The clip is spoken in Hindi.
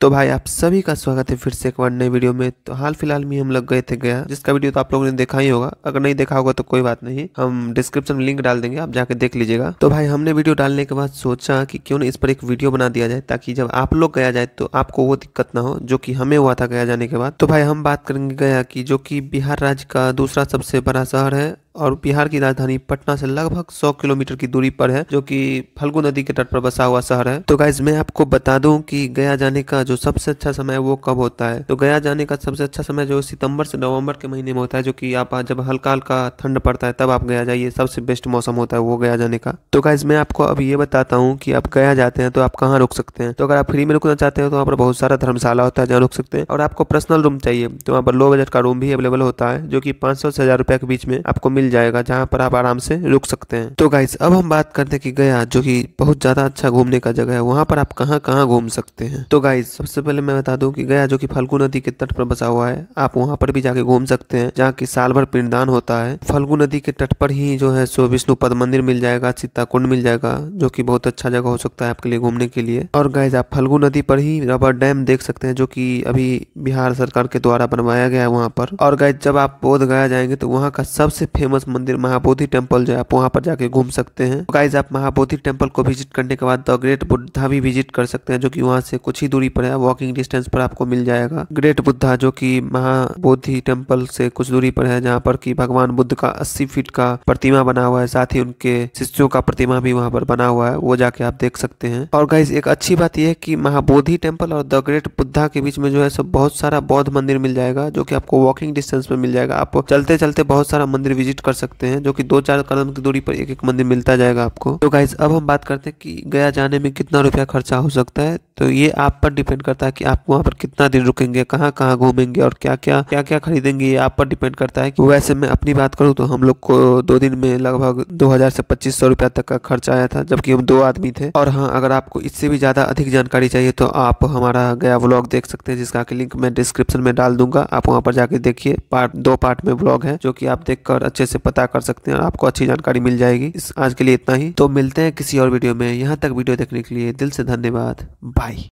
तो भाई आप सभी का स्वागत है फिर से एक बार नई वीडियो में तो हाल फिलहाल में हम लोग गए थे गया जिसका वीडियो तो आप लोगों ने देखा ही होगा अगर नहीं देखा होगा तो कोई बात नहीं हम डिस्क्रिप्शन में लिंक डाल देंगे आप जाके देख लीजिएगा तो भाई हमने वीडियो डालने के बाद सोचा कि क्यों ना इस पर एक वीडियो बना दिया जाए ताकि जब आप लोग गया जाए तो आपको वो दिक्कत ना हो जो की हमें हुआ था गया जाने के बाद तो भाई हम बात करेंगे गया की जो की बिहार राज्य का दूसरा सबसे बड़ा शहर है और बिहार की राजधानी पटना से लगभग 100 किलोमीटर की दूरी पर है जो कि फल्गु नदी के तट पर बसा हुआ शहर है तो गाइज मैं आपको बता दूं कि गया जाने का जो सबसे अच्छा समय है वो कब होता है तो गया जाने का सबसे अच्छा समय जो सितंबर से नवंबर के महीने में होता है जो कि आप जब हल्का हल्का ठंड पड़ता है तब आप गया जाइए सबसे बेस्ट मौसम होता है वो गया जाने का तो गाइज मैं आपको अब ये बताता हूँ की आप गया जाते हैं तो आप कहाँ रुक सकते हैं तो अगर आप फ्री में रुकना चाहते हैं तो वहाँ पर बहुत सारा धर्मशाला होता है जहाँ रुक सकते हैं और आपको पर्सनल रूम चाहिए तो वहाँ पर लो बजट का रूम भी अवेलेबल होता है जो की पांच सौ से हजार रुपए के बीच में आपको मिल मिल जाएगा जहाँ पर आप आराम से रुक सकते हैं तो गाइस अब हम बात करते हैं कि गया जो कि बहुत ज़्यादा अच्छा घूमने का जगह है वहाँ पर आप कहाँ कहाँ घूम सकते हैं तो गाइस सबसे पहले मैं बता दूँ की गया जो की फाल्गु नदी के तट पर बसा हुआ है आप वहाँ पर भी जाके घूम सकते हैं जहाँ की साल भर पिंडदान होता है फल्गू नदी के तट पर ही जो है सो विष्णु पद मंदिर मिल जाएगा कुंड मिल जाएगा जो की बहुत अच्छा जगह हो सकता है आपके लिए घूमने के लिए और गाइज आप फाल्गु नदी पर ही रबर डैम देख सकते हैं जो की अभी बिहार सरकार के द्वारा बनवाया गया है वहाँ पर और गाइज जब आप बोध गया जाएंगे तो वहाँ का सबसे फेमस फेमस मंदिर महाबोधि टेम्पल जो है आप वहाँ पर जाके घूम सकते हैं तो गाइज आप महाबोधि टेम्पल को विजिट करने के बाद द ग्रेट बुद्धा भी विजिट कर सकते हैं जो कि वहाँ से कुछ ही दूरी पर है वॉकिंग डिस्टेंस पर आपको मिल जाएगा ग्रेट बुद्धा जो कि महाबोधि टेम्पल से कुछ दूरी पर है जहाँ पर कि भगवान बुद्ध का अस्सी फीट का प्रतिमा बना हुआ है साथ ही उनके शिष्यों का प्रतिमा भी वहाँ पर बना हुआ है वो जाके आप देख सकते हैं और गाइज एक अच्छी बात यह है की महाबोधि टेम्पल और द ग्रेट बुद्धा के बीच में जो है सब बहुत सारा बौद्ध मंदिर मिल जाएगा जो कि आपको वॉकिंग डिस्टेंस में मिल जाएगा आप चलते चलते बहुत सारा मंदिर विजिट कर सकते हैं जो कि दो चार कदम की दूरी पर एक एक मंदिर मिलता जाएगा आपको तो गाइज अब हम बात करते हैं कि गया जाने में कितना रुपया खर्चा हो सकता है तो ये आप पर डिपेंड करता है कि आप वहाँ पर कितना दिन रुकेंगे कहाँ कहाँ घूमेंगे और क्या क्या क्या क्या खरीदेंगे ये आप पर डिपेंड करता है वैसे मैं अपनी बात करूँ तो हम लोग को दो दिन में लगभग दो हजार से पच्चीस सौ रुपया तक का खर्चा आया था जबकि हम दो आदमी थे और हाँ अगर आपको इससे भी ज्यादा अधिक जानकारी चाहिए तो आप हमारा गया व्लॉग देख सकते हैं जिसका लिंक मैं डिस्क्रिप्शन में डाल दूंगा आप वहाँ पर जाके देखिए पार्ट दो पार्ट में ब्लॉग है जो कि आप देखकर अच्छे से से पता कर सकते हैं आपको अच्छी जानकारी मिल जाएगी इस आज के लिए इतना ही तो मिलते हैं किसी और वीडियो में यहाँ तक वीडियो देखने के लिए दिल से धन्यवाद बाय